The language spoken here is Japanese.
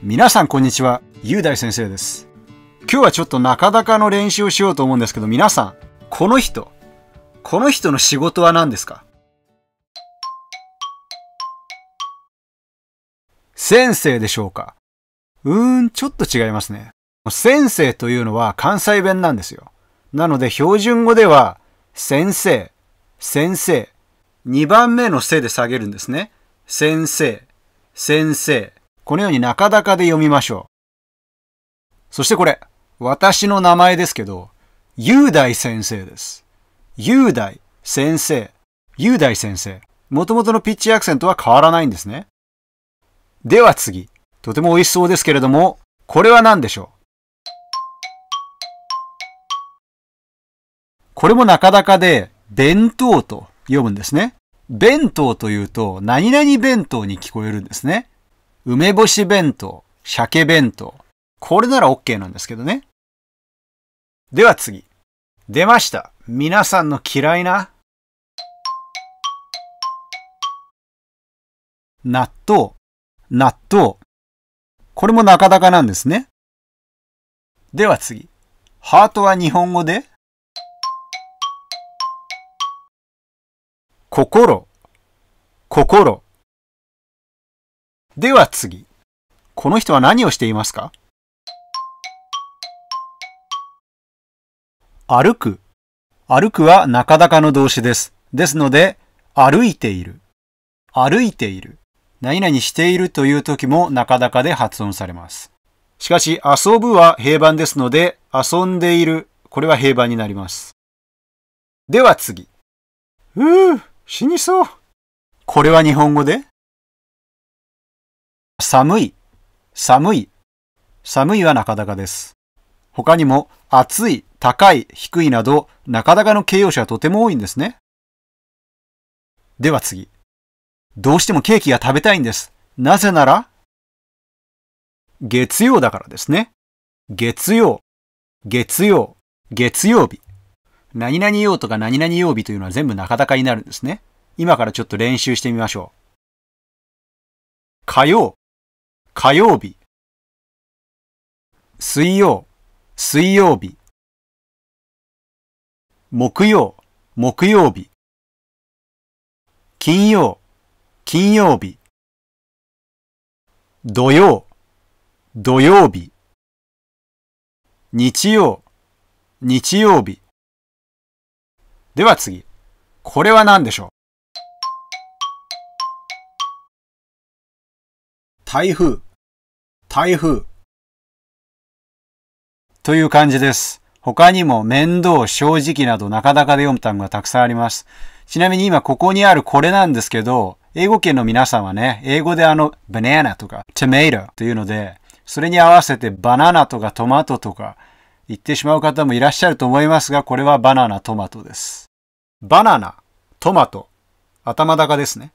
皆さんこんにちは、雄大先生です。今日はちょっと中かの練習をしようと思うんですけど、皆さん、この人、この人の仕事は何ですか先生でしょうかうーん、ちょっと違いますね。先生というのは関西弁なんですよ。なので標準語では、先生、先生、2番目のせで下げるんですね。先生、先生。このように中高で読みましょう。そしてこれ、私の名前ですけど、雄大先生です。雄大先生、雄大先生。もともとのピッチアクセントは変わらないんですね。では次。とても美味しそうですけれども、これは何でしょうこれも中高で、弁当と読むんですね。弁当というと、何々弁当に聞こえるんですね。梅干し弁当、鮭弁当。これなら OK なんですけどね。では次。出ました。皆さんの嫌いな納豆、納豆。これもなかなかなんですね。では次。ハートは日本語で心、心。では次。この人は何をしていますか歩く。歩くはなかなかの動詞です。ですので、歩いている。歩いている。何々しているという時もなかなかで発音されます。しかし、遊ぶは平板ですので、遊んでいる。これは平板になります。では次。うぅ、死にそう。これは日本語で寒い、寒い、寒いは中高です。他にも、暑い、高い、低いなど、なかなかの形容詞はとても多いんですね。では次。どうしてもケーキが食べたいんです。なぜなら、月曜だからですね。月曜、月曜、月曜日。何々曜とか何々曜日というのは全部中高になるんですね。今からちょっと練習してみましょう。火曜、火曜日水曜水曜日木曜木曜日金曜金曜日土曜土曜日日曜日曜日では次これは何でしょう台風台風。という感じです。他にも面倒、正直などなかなかで読む単語がたくさんあります。ちなみに今ここにあるこれなんですけど、英語圏の皆さんはね、英語であの、バナナとか、トマトというので、それに合わせてバナナとかトマトとか言ってしまう方もいらっしゃると思いますが、これはバナナ、トマトです。バナナ、トマト、頭高ですね。